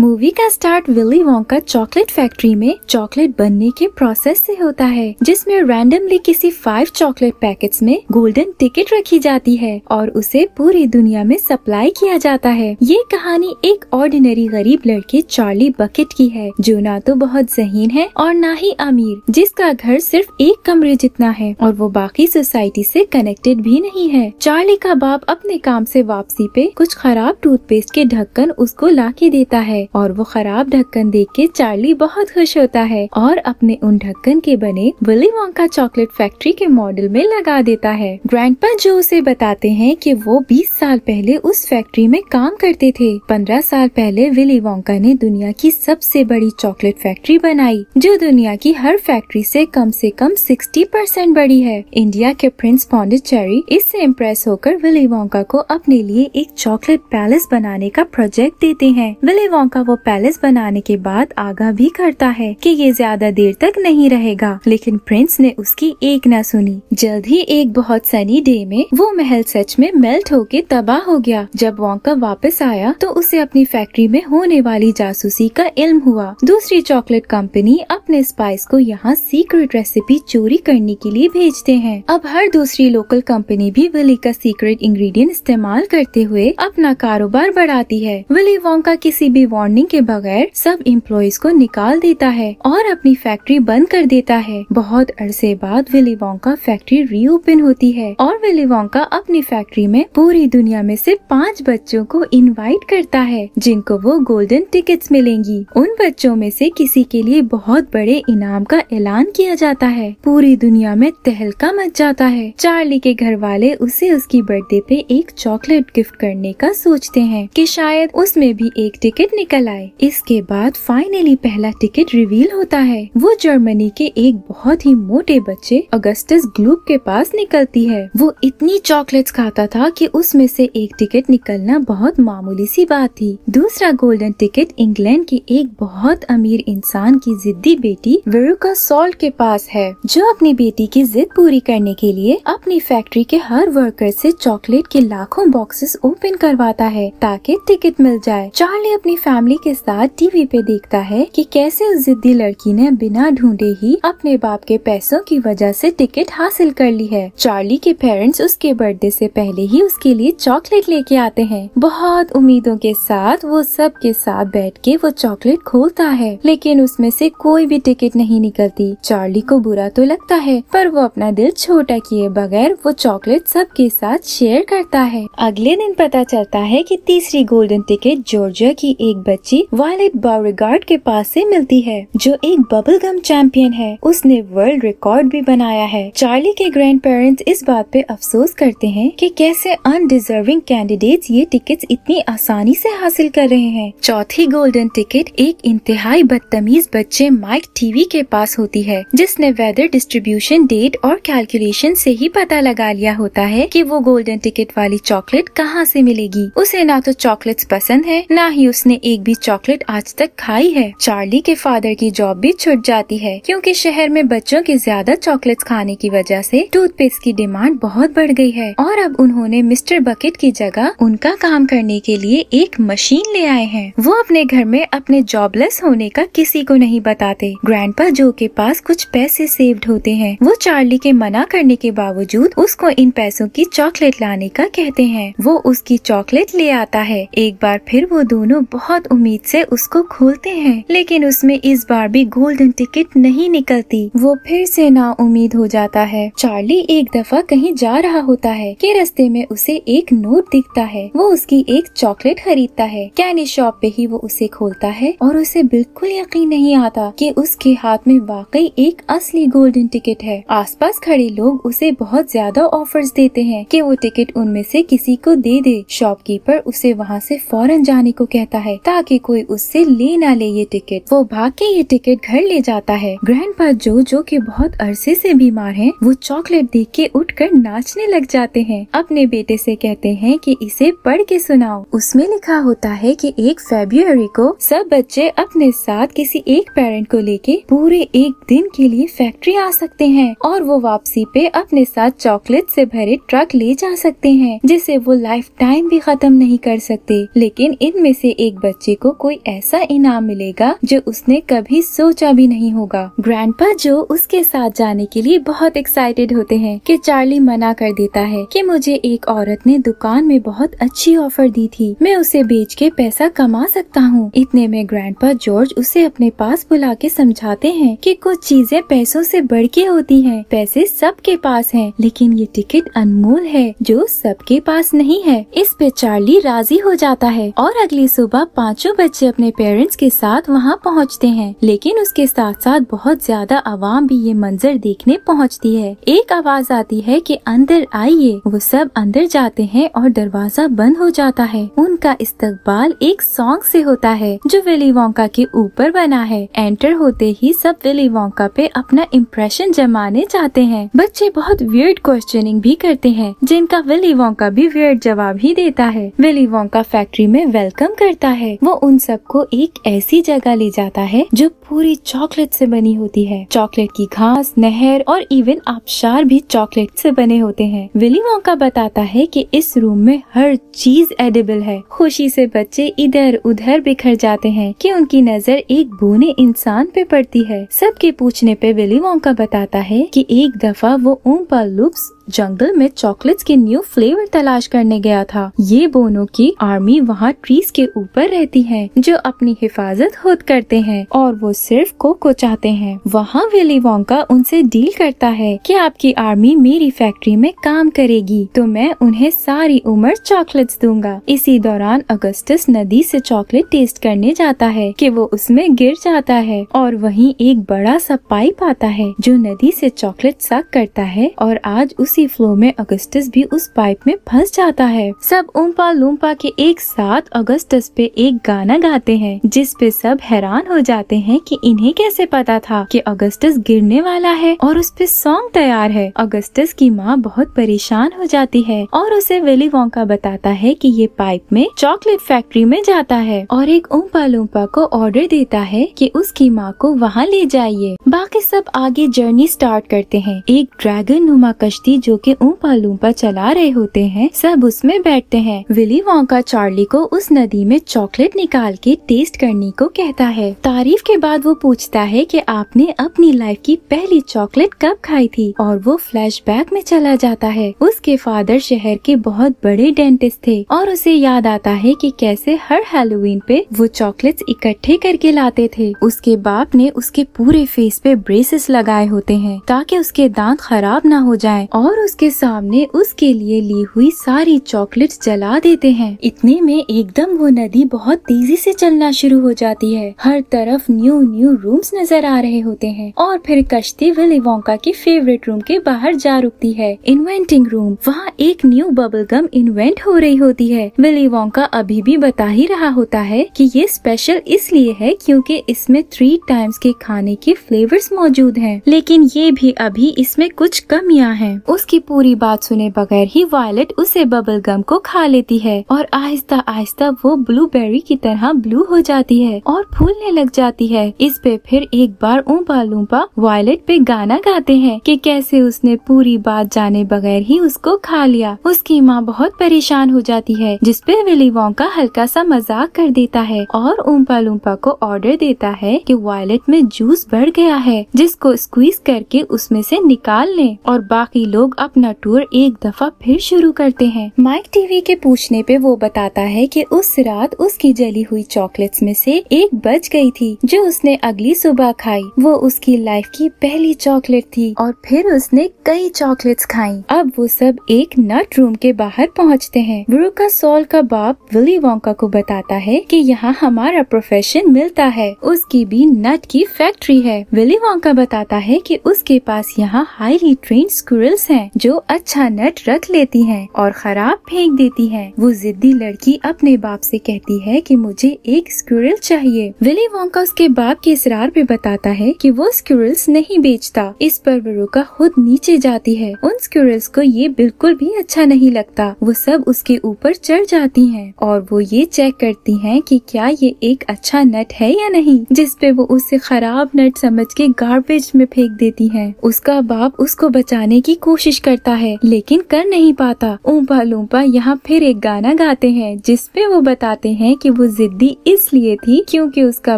movie का start Willy Wonka chocolate factory में chocolate बनने के प्रोसेस से होता है जिसमें रैंडमली किसी फाइव चॉकलेट पैकेट्स में गोल्डन टिकट रखी जाती है और उसे पूरी दुनिया में सप्लाई किया जाता है ये कहानी एक ऑर्डिनरी गरीब लड़के चार्ली बकेट की है जो ना तो बहुत जहीन है और न ही अमीर जिसका घर सिर्फ एक कमरे जितना है और वो बाकी सोसाइटी ऐसी कनेक्टेड भी नहीं है चार्ली का बाप अपने काम ऐसी वापसी पे कुछ खराब टूथपेस्ट के ढक्कन उसको ला के देता है और वो खराब ढक्कन देख के चार्ली बहुत खुश होता है और अपने उन ढक्कन के बने विली वोंका चॉकलेट फैक्ट्री के मॉडल में लगा देता है पा जो उसे बताते हैं कि वो 20 साल पहले उस फैक्ट्री में काम करते थे 15 साल पहले विली वोंका ने दुनिया की सबसे बड़ी चॉकलेट फैक्ट्री बनाई जो दुनिया की हर फैक्ट्री ऐसी कम ऐसी कम सिक्सटी परसेंट बड़ी है इंडिया के प्रिंस पॉन्डिचेरी इससे इम्प्रेस होकर विली वोंका को अपने लिए एक चॉकलेट पैलेस बनाने का प्रोजेक्ट देते हैं विली वोंका का वो पैलेस बनाने के बाद आगा भी करता है कि ये ज्यादा देर तक नहीं रहेगा लेकिन प्रिंस ने उसकी एक न सुनी जल्द ही एक बहुत सनी डे में वो महल सच में मेल्ट होके तबाह हो गया जब वॉन्का वापस आया तो उसे अपनी फैक्ट्री में होने वाली जासूसी का इल्म हुआ दूसरी चॉकलेट कंपनी अपने स्पाइस को यहाँ सीक्रेट रेसिपी चोरी करने के लिए भेजते हैं अब हर दूसरी लोकल कंपनी भी विली का सीक्रेट इंग्रेडिएंट इस्तेमाल करते हुए अपना कारोबार बढ़ाती है विली वॉन्का किसी भी वॉन्ट वार्निंग के बगैर सब एम्प्लॉयज को निकाल देता है और अपनी फैक्ट्री बंद कर देता है बहुत अरसे बाद विली वोंका फैक्ट्री रीओपन होती है और विली वोंका अपनी फैक्ट्री में पूरी दुनिया में सिर्फ पाँच बच्चों को इन्वाइट करता है जिनको वो गोल्डन टिकट मिलेंगी उन बच्चों में से किसी के लिए बहुत बड़े इनाम का ऐलान किया जाता है पूरी दुनिया में तहलका मच जाता है चार्ली के घर वाले उसे उसकी बर्थडे पे एक चॉकलेट गिफ्ट करने का सोचते हैं कि शायद उसमें भी एक टिकट निकल निकल आए इसके बाद फाइनली पहला टिकट रिवील होता है वो जर्मनी के एक बहुत ही मोटे बच्चे अगस्टस ग्लूब के पास निकलती है वो इतनी चॉकलेट्स खाता था कि उसमें से एक टिकट निकलना बहुत मामूली सी बात थी दूसरा गोल्डन टिकट इंग्लैंड के एक बहुत अमीर इंसान की जिद्दी बेटी वेरुका सॉल्ट के पास है जो अपनी बेटी की जिद पूरी करने के लिए अपनी फैक्ट्री के हर वर्कर से चॉकलेट के लाखों बॉक्सेस ओपन करवाता है ताकि टिकट मिल जाए चार्ली अपनी फैमिली फैमिली के साथ टीवी पे देखता है कि कैसे उस जिद्दी लड़की ने बिना ढूंढे ही अपने बाप के पैसों की वजह से टिकट हासिल कर ली है चार्ली के पेरेंट्स उसके बर्थडे से पहले ही उसके लिए चॉकलेट लेके आते हैं बहुत उम्मीदों के साथ वो सब के साथ बैठ के वो चॉकलेट खोलता है लेकिन उसमें से कोई भी टिकट नहीं निकलती चार्ली को बुरा तो लगता है पर वो अपना दिल छोटा किए बगैर वो चॉकलेट सबके साथ शेयर करता है अगले दिन पता चलता है कि तीसरी गोल्डन टिकट जॉर्जिया की एक बच्ची वायलेट बाउरेगार्ड के पास से मिलती है जो एक बबल गम चैंपियन है उसने वर्ल्ड रिकॉर्ड भी बनाया है चार्ली के ग्रैंड पेरेंट्स इस बात पे अफसोस करते हैं कि कैसे अनडिजर्विंग कैंडिडेट ये टिकट इतनी आसानी से हासिल कर रहे हैं चौथी गोल्डन टिकट एक इंतहाई बदतमीज बच्चे माइक टीवी के पास होती है जिसने वेदर डिस्ट्रीब्यूशन डेट और कैलकुलेशन से ही पता लगा लिया होता है कि वो गोल्डन टिकट वाली चॉकलेट कहाँ से मिलेगी उसे ना तो चॉकलेट्स पसंद है ना ही उसने एक एक भी चॉकलेट आज तक खाई है चार्ली के फादर की जॉब भी छुट जाती है क्योंकि शहर में बच्चों के ज्यादा चॉकलेट्स खाने की वजह से टूथपेस्ट की डिमांड बहुत बढ़ गई है और अब उन्होंने मिस्टर बकेट की जगह उनका काम करने के लिए एक मशीन ले आए हैं वो अपने घर में अपने जॉबलेस होने का किसी को नहीं बताते ग्रैंडपा जो के पास कुछ पैसे सेव्ड होते हैं वो चार्ली के मना करने के बावजूद उसको इन पैसों की चॉकलेट लाने का कहते हैं वो उसकी चॉकलेट ले आता है एक बार फिर वो दोनों बहुत उम्मीद से उसको खोलते हैं लेकिन उसमें इस बार भी गोल्डन टिकट नहीं निकलती वो फिर से ना उम्मीद हो जाता है चार्ली एक दफा कहीं जा रहा होता है के रस्ते में उसे एक नोट दिखता है वो उसकी एक चॉकलेट खरीदता है कैनी शॉप पे ही वो उसे खोलता है और उसे बिल्कुल यकीन नहीं आता की उसके हाथ में वाकई एक असली गोल्डन टिकट है आस खड़े लोग उसे बहुत ज्यादा ऑफर देते हैं की वो टिकट उनमें ऐसी किसी को दे दे शॉपकीपर उसे वहाँ ऐसी फौरन जाने को कहता है ताकि कोई उससे ले ना ले ये टिकट वो भाग के ये टिकट घर ले जाता है पा जो जो की बहुत अरसे से बीमार हैं वो चॉकलेट देख के कर नाचने लग जाते हैं अपने बेटे से कहते हैं कि इसे पढ़ के सुनाओ उसमें लिखा होता है कि एक फेब्रुअरी को सब बच्चे अपने साथ किसी एक पेरेंट को लेके पूरे एक दिन के लिए फैक्ट्री आ सकते हैं और वो वापसी पे अपने साथ चॉकलेट से भरे ट्रक ले जा सकते हैं जिसे वो लाइफ टाइम भी खत्म नहीं कर सकते लेकिन इनमें से एक बच्चे बच्चे को कोई ऐसा इनाम मिलेगा जो उसने कभी सोचा भी नहीं होगा ग्रैंड जो उसके साथ जाने के लिए बहुत एक्साइटेड होते हैं कि चार्ली मना कर देता है कि मुझे एक औरत ने दुकान में बहुत अच्छी ऑफर दी थी मैं उसे बेच के पैसा कमा सकता हूँ इतने में ग्रैंड जॉर्ज उसे अपने पास बुला के समझाते हैं कि कुछ चीजें पैसों से बढ़ के होती हैं पैसे सबके पास हैं लेकिन ये टिकट अनमोल है जो सबके पास नहीं है इस पे चार्ली राजी हो जाता है और अगली सुबह पाँच पांचों बच्चे अपने पेरेंट्स के साथ वहाँ पहुँचते हैं लेकिन उसके साथ साथ बहुत ज्यादा आवाम भी ये मंजर देखने पहुँचती है एक आवाज आती है की अंदर आइए वो सब अंदर जाते हैं और दरवाजा बंद हो जाता है उनका इस्तकबाल एक सॉन्ग से होता है जो विली वोंका के ऊपर बना है एंटर होते ही सब विली वोंका पे अपना इम्प्रेशन जमाने चाहते हैं बच्चे बहुत वियर्ड क्वेश्चनिंग भी करते हैं जिनका विली वोंका भी वियर्ड जवाब ही देता है विली वोंका फैक्ट्री में वेलकम करता है वो उन सबको एक ऐसी जगह ले जाता है जो पूरी चॉकलेट से बनी होती है चॉकलेट की घास नहर और इवन आबशार भी चॉकलेट से बने होते हैं विली मौका बताता है कि इस रूम में हर चीज एडिबल है खुशी से बच्चे इधर उधर बिखर जाते हैं कि उनकी नजर एक बूने इंसान पे पड़ती है सबके पूछने पे विली मौका बताता है कि एक दफा वो ऊपर लुप्स जंगल में चॉकलेट्स के न्यू फ्लेवर तलाश करने गया था ये बोनो की आर्मी वहाँ ट्रीज के ऊपर रहती है जो अपनी हिफाजत खुद करते हैं और वो सिर्फ कोको चाहते हैं वहाँ विली वोंका उनसे डील करता है कि आपकी आर्मी मेरी फैक्ट्री में काम करेगी तो मैं उन्हें सारी उम्र चॉकलेट्स दूंगा इसी दौरान अगस्टस नदी से चॉकलेट टेस्ट करने जाता है कि वो उसमें गिर जाता है और वहीं एक बड़ा सा पाइप आता है जो नदी से चॉकलेट सक करता है और आज उस इसी फ्लो में अगस्टस भी उस पाइप में फंस जाता है सब उम्पा लूम्पा के एक साथ अगस्टस पे एक गाना गाते हैं जिस पे सब हैरान हो जाते हैं कि इन्हें कैसे पता था कि अगस्टस गिरने वाला है और उस पे सॉन्ग तैयार है अगस्टस की माँ बहुत परेशान हो जाती है और उसे वेली वोंका बताता है कि ये पाइप में चॉकलेट फैक्ट्री में जाता है और एक उम्पा लूम्पा को ऑर्डर देता है कि उसकी माँ को वहाँ ले जाइए बाकी सब आगे जर्नी स्टार्ट करते हैं एक ड्रैगन नुमा कश्ती जो कि ऊपा लूपा चला रहे होते हैं सब उसमें बैठते हैं विली वॉन्का चार्ली को उस नदी में चॉकलेट निकाल के टेस्ट करने को कहता है तारीफ के बाद वो पूछता है कि आपने अपनी लाइफ की पहली चॉकलेट कब खाई थी और वो फ्लैश में चला जाता है उसके फादर शहर के बहुत बड़े डेंटिस्ट थे और उसे याद आता है की कैसे हर हेलोवीन पे वो चॉकलेट इकट्ठे करके लाते थे उसके बाप ने उसके पूरे फेस पे ब्रेसेस लगाए होते हैं ताकि उसके दांत खराब ना हो जाए और और उसके सामने उसके लिए ली हुई सारी चॉकलेट जला देते हैं इतने में एकदम वो नदी बहुत तेजी से चलना शुरू हो जाती है हर तरफ न्यू न्यू रूम्स नजर आ रहे होते हैं और फिर कश्ती विली वोंका के फेवरेट रूम के बाहर जा रुकती है इन्वेंटिंग रूम वहाँ एक न्यू बबल गम इन्वेंट हो रही होती है विली वोंका अभी भी बता ही रहा होता है कि ये स्पेशल इसलिए है क्योंकि इसमें थ्री टाइम्स के खाने के फ्लेवर्स मौजूद हैं लेकिन ये भी अभी इसमें कुछ कमियां हैं उस उसकी पूरी बात सुने बगैर ही वायलट उसे बबल गम को खा लेती है और आहिस्ता आहिस्ता वो ब्लूबेरी की तरह ब्लू हो जाती है और फूलने लग जाती है इस पे फिर एक बार ऊपा लूपा वायलट पे गाना गाते हैं कि कैसे उसने पूरी बात जाने बगैर ही उसको खा लिया उसकी माँ बहुत परेशान हो जाती है जिसपे विली का हल्का सा मजाक कर देता है और ऊपा लूपा को ऑर्डर देता है कि वायलट में जूस बढ़ गया है जिसको स्क्वीज करके उसमें से निकाल लें और बाकी लोग अपना टूर एक दफा फिर शुरू करते हैं माइक टीवी के पूछने पे वो बताता है कि उस रात उसकी जली हुई चॉकलेट्स में से एक बच गई थी जो उसने अगली सुबह खाई वो उसकी लाइफ की पहली चॉकलेट थी और फिर उसने कई चॉकलेट्स खाई अब वो सब एक नट रूम के बाहर पहुँचते हैं ब्रूका सोल का बाप विली वोंका को बताता है की यहाँ हमारा प्रोफेशन मिलता है उसकी भी नट की फैक्ट्री है विली वोंका बताता है की उसके पास यहाँ हाईली ट्रेन स्क्रिल्स है है जो अच्छा नट रख लेती है और खराब फेंक देती है वो जिद्दी लड़की अपने बाप से कहती है कि मुझे एक स्क्यूरल चाहिए विली वोंका उसके बाप के इसरार पे बताता है कि वो स्क्यूरल्स नहीं बेचता इस पर वरुका खुद नीचे जाती है उन स्क्यूरल्स को ये बिल्कुल भी अच्छा नहीं लगता वो सब उसके ऊपर चढ़ जाती है और वो ये चेक करती है की क्या ये एक अच्छा नट है या नहीं जिसपे वो उसे खराब नट समझ के गार्बेज में फेंक देती है उसका बाप उसको बचाने की कोशिश कोशिश करता है लेकिन कर नहीं पाता ऊपा लूम्पा यहाँ फिर एक गाना गाते हैं जिसपे वो बताते हैं कि वो जिद्दी इसलिए थी क्योंकि उसका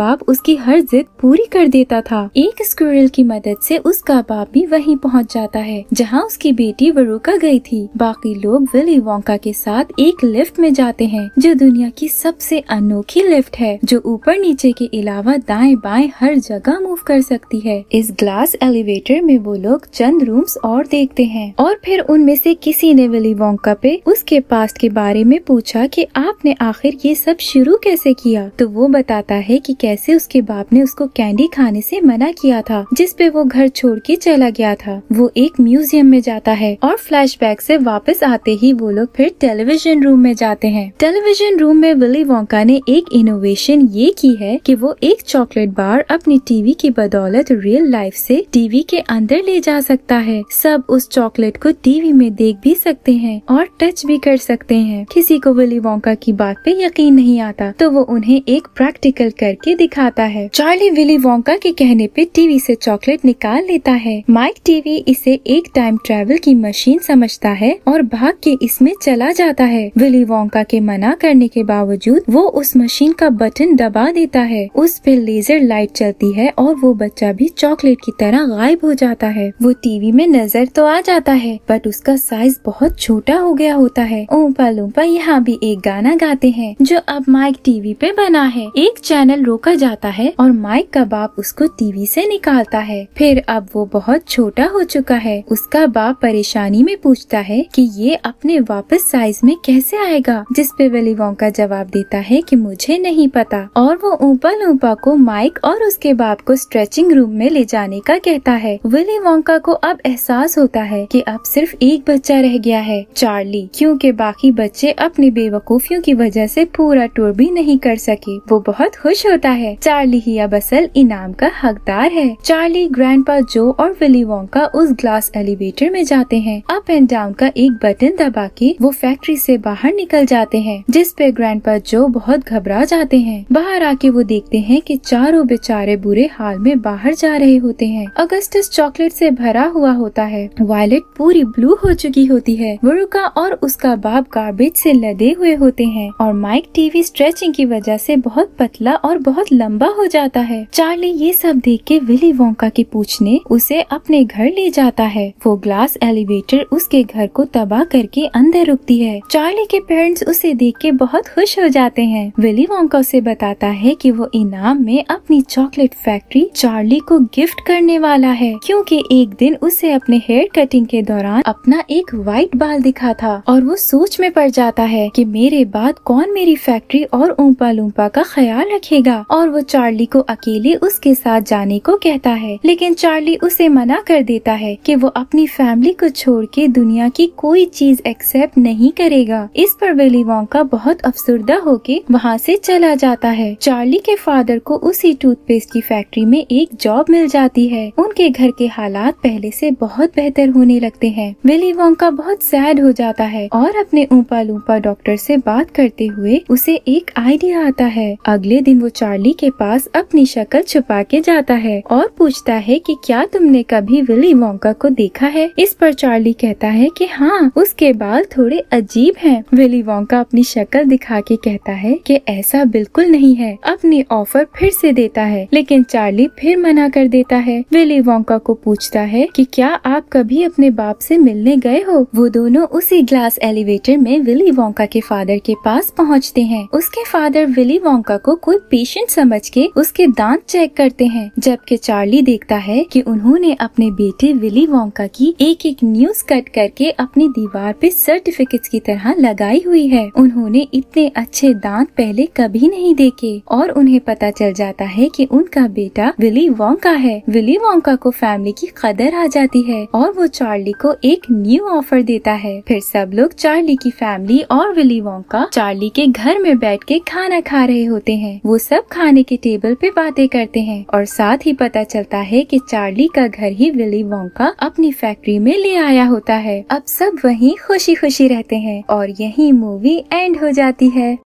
बाप उसकी हर जिद पूरी कर देता था एक स्क्विरल की मदद से उसका बाप भी वहीं पहुंच जाता है जहां उसकी बेटी वरुका गई थी बाकी लोग विली वोंका के साथ एक लिफ्ट में जाते हैं जो दुनिया की सबसे अनोखी लिफ्ट है जो ऊपर नीचे के अलावा दाएं बाएं हर जगह मूव कर सकती है इस ग्लास एलिवेटर में वो लोग चंद रूम्स और देखते हैं और फिर उनमें से किसी ने विली वोंका पे उसके पास्ट के बारे में पूछा कि आपने आखिर ये सब शुरू कैसे किया तो वो बताता है कि कैसे उसके बाप ने उसको कैंडी खाने से मना किया था जिसपे वो घर छोड़ के चला गया था वो एक म्यूजियम में जाता है और बैक से वापस आते ही वो लोग फिर टेलीविजन रूम में जाते हैं टेलीविजन रूम में विली वोंका ने एक इनोवेशन ये की है कि वो एक चॉकलेट बार अपनी टीवी की बदौलत रियल लाइफ से टीवी के अंदर ले जा सकता है सब उस चॉकलेट को टीवी में देख भी सकते हैं और टच भी कर सकते हैं किसी को विली वोंका की बात पे यकीन नहीं आता तो वो उन्हें एक प्रैक्टिकल करके दिखाता है चार्ली विली वोंका के कहने पे टीवी से चॉकलेट निकाल लेता है माइक टीवी इसे एक टाइम ट्रेवल की मशीन समझता है और भाग के इसमें चला जाता है विली वोंका के मना करने के बावजूद वो उस मशीन का बटन दबा देता है उस पर लेजर लाइट चलती है और वो बच्चा भी चॉकलेट की तरह गायब हो जाता है वो टीवी में नजर तो आ जाता है बट उसका साइज बहुत छोटा हो गया होता है ओम्पा लोम्पा यहाँ भी एक गाना गाते हैं जो अब माइक टीवी पे बना है एक चैनल रोका जाता है और माइक का बाप उसको टीवी से निकालता है फिर अब वो बहुत छोटा हो चुका है उसका बाप परेशानी में पूछता है कि ये अपने वापस साइज में कैसे आएगा जिस पे वेलीवों का जवाब देता है कि मुझे नहीं पता और वो ऊपा लूपा को माइक और उसके बाप को स्ट्रेचिंग रूम में ले जाने का कहता है विली वोंका को अब एहसास होता है है कि अब सिर्फ एक बच्चा रह गया है चार्ली क्योंकि बाकी बच्चे अपनी बेवकूफियों की वजह से पूरा टूर भी नहीं कर सके वो बहुत खुश होता है चार्ली ही अब असल इनाम का हकदार है चार्ली ग्रैंडपा जो और विली का उस ग्लास एलिवेटर में जाते हैं अप एंड डाउन का एक बटन दबा के वो फैक्ट्री से बाहर निकल जाते हैं जिस पे ग्रैंडपा जो बहुत घबरा जाते हैं बाहर आके वो देखते हैं कि चारों बेचारे बुरे हाल में बाहर जा रहे होते हैं अगस्टस चॉकलेट से भरा हुआ होता है वाइल पैलेट पूरी ब्लू हो चुकी होती है वरुका और उसका बाप गार्बेज से लदे हुए होते हैं और माइक टीवी स्ट्रेचिंग की वजह से बहुत पतला और बहुत लंबा हो जाता है चार्ली ये सब देख के विली वोंका के पूछने उसे अपने घर ले जाता है वो ग्लास एलिवेटर उसके घर को तबाह करके अंदर रुकती है चार्ली के पेरेंट्स उसे देख के बहुत खुश हो जाते हैं विली वोंका उसे बताता है की वो इनाम में अपनी चॉकलेट फैक्ट्री चार्ली को गिफ्ट करने वाला है क्योंकि एक दिन उसे अपने हेयर कटिंग मीटिंग के दौरान अपना एक व्हाइट बाल दिखा था और वो सोच में पड़ जाता है कि मेरे बाद कौन मेरी फैक्ट्री और ऊंपा लूम्पा का ख्याल रखेगा और वो चार्ली को अकेले उसके साथ जाने को कहता है लेकिन चार्ली उसे मना कर देता है कि वो अपनी फैमिली को छोड़ के दुनिया की कोई चीज एक्सेप्ट नहीं करेगा इस पर विली का बहुत अफसरदा होके वहाँ से चला जाता है चार्ली के फादर को उसी टूथपेस्ट की फैक्ट्री में एक जॉब मिल जाती है उनके घर के हालात पहले से बहुत बेहतर होने लगते हैं विली वोंका बहुत सैड हो जाता है और अपने ऊपा लूपा डॉक्टर से बात करते हुए उसे एक आइडिया आता है अगले दिन वो चार्ली के पास अपनी शक्ल छुपा के जाता है और पूछता है कि क्या तुमने कभी विली वोंका को देखा है इस पर चार्ली कहता है कि हाँ उसके बाल थोड़े अजीब है विली वोंका अपनी शक्ल दिखा के कहता है की ऐसा बिल्कुल नहीं है अपनी ऑफर फिर से देता है लेकिन चार्ली फिर मना कर देता है विली वोंका को पूछता है कि क्या आप कभी अपने बाप से मिलने गए हो वो दोनों उसी ग्लास एलिवेटर में विली वोंका के फादर के पास पहुंचते हैं उसके फादर विली वोंका को कोई पेशेंट समझ के उसके दांत चेक करते हैं जबकि चार्ली देखता है कि उन्होंने अपने बेटे विली वोंका की एक एक न्यूज कट करके अपनी दीवार पे सर्टिफिकेट की तरह लगाई हुई है उन्होंने इतने अच्छे दांत पहले कभी नहीं देखे और उन्हें पता चल जाता है कि उनका बेटा विली वोंका है विली वोंका को फैमिली की कदर आ जाती है और वो चार्ली को एक न्यू ऑफर देता है फिर सब लोग चार्ली की फैमिली और विली वोंका चार्ली के घर में बैठ के खाना खा रहे होते हैं वो सब खाने के टेबल पे बातें करते हैं और साथ ही पता चलता है कि चार्ली का घर ही विली वोंका अपनी फैक्ट्री में ले आया होता है अब सब वही खुशी खुशी रहते हैं और यही मूवी एंड हो जाती है